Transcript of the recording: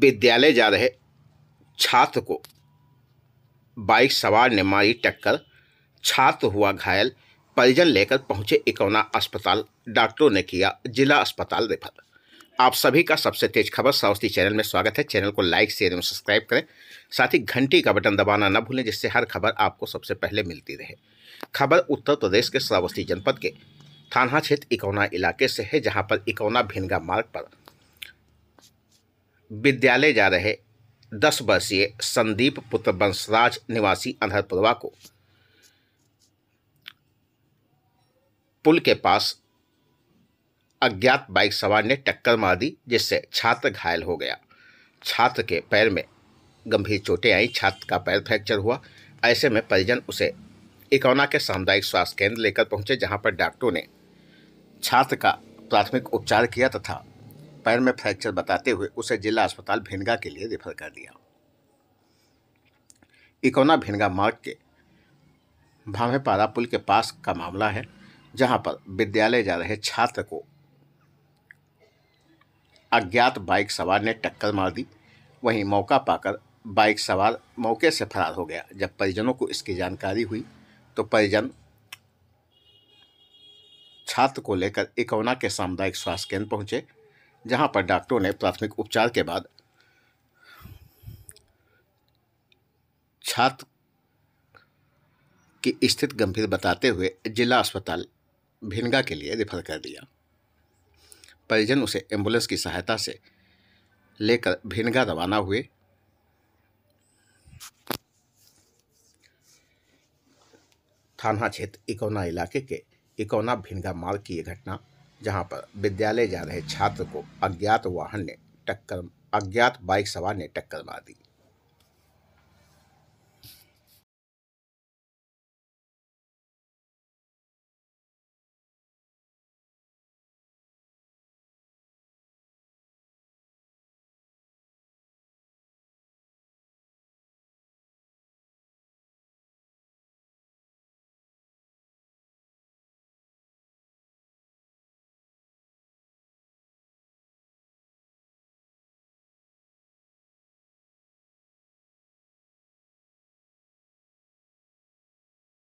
विद्यालय जा रहे छात्र को बाइक सवार ने मारी टक्कर छात्र हुआ घायल परिजन लेकर पहुंचे इकौना अस्पताल डॉक्टरों ने किया जिला अस्पताल रेफर आप सभी का सबसे तेज खबर सावस्ती चैनल में स्वागत है चैनल को लाइक शेयर एवं सब्सक्राइब करें साथ ही घंटी का बटन दबाना न भूलें जिससे हर खबर आपको सबसे पहले मिलती रहे खबर उत्तर प्रदेश के सावस्ती जनपद के थाना क्षेत्र इकौना इलाके से है जहाँ पर इकौना भिनगा मार्ग पर विद्यालय जा रहे दस वर्षीय संदीप पुत्र वंशराज निवासी अनहरपुरवा को पुल के पास अज्ञात बाइक सवार ने टक्कर मार दी जिससे छात्र घायल हो गया छात्र के पैर में गंभीर चोटें आई छात्र का पैर फ्रैक्चर हुआ ऐसे में परिजन उसे इकौना के सामुदायिक स्वास्थ्य केंद्र लेकर पहुंचे जहां पर डॉक्टरों ने छात्र का प्राथमिक उपचार किया तथा पैर में फ्रैक्चर बताते हुए उसे जिला अस्पताल भिनगा के लिए रेफर कर दिया इकोना भिनगा मार्ग के भावेपारा पुल के पास का मामला है जहां पर विद्यालय जा रहे छात्र को अज्ञात बाइक सवार ने टक्कर मार दी वहीं मौका पाकर बाइक सवार मौके से फरार हो गया जब परिजनों को इसकी जानकारी हुई तो परिजन छात्र को लेकर इकौना के सामुदायिक स्वास्थ्य केंद्र पहुंचे जहां पर डॉक्टरों ने प्राथमिक उपचार के बाद छात्र की स्थिति गंभीर बताते हुए जिला अस्पताल भिनगा के लिए रेफर कर दिया परिजन उसे एम्बुलेंस की सहायता से लेकर भिनगा रवाना हुए थाना क्षेत्र इकौना इलाके के इकौना भिनगा मार्ग की यह घटना जहां पर विद्यालय जा रहे छात्र को अज्ञात वाहन ने टक्कर अज्ञात बाइक सवार ने टक्कर मार दी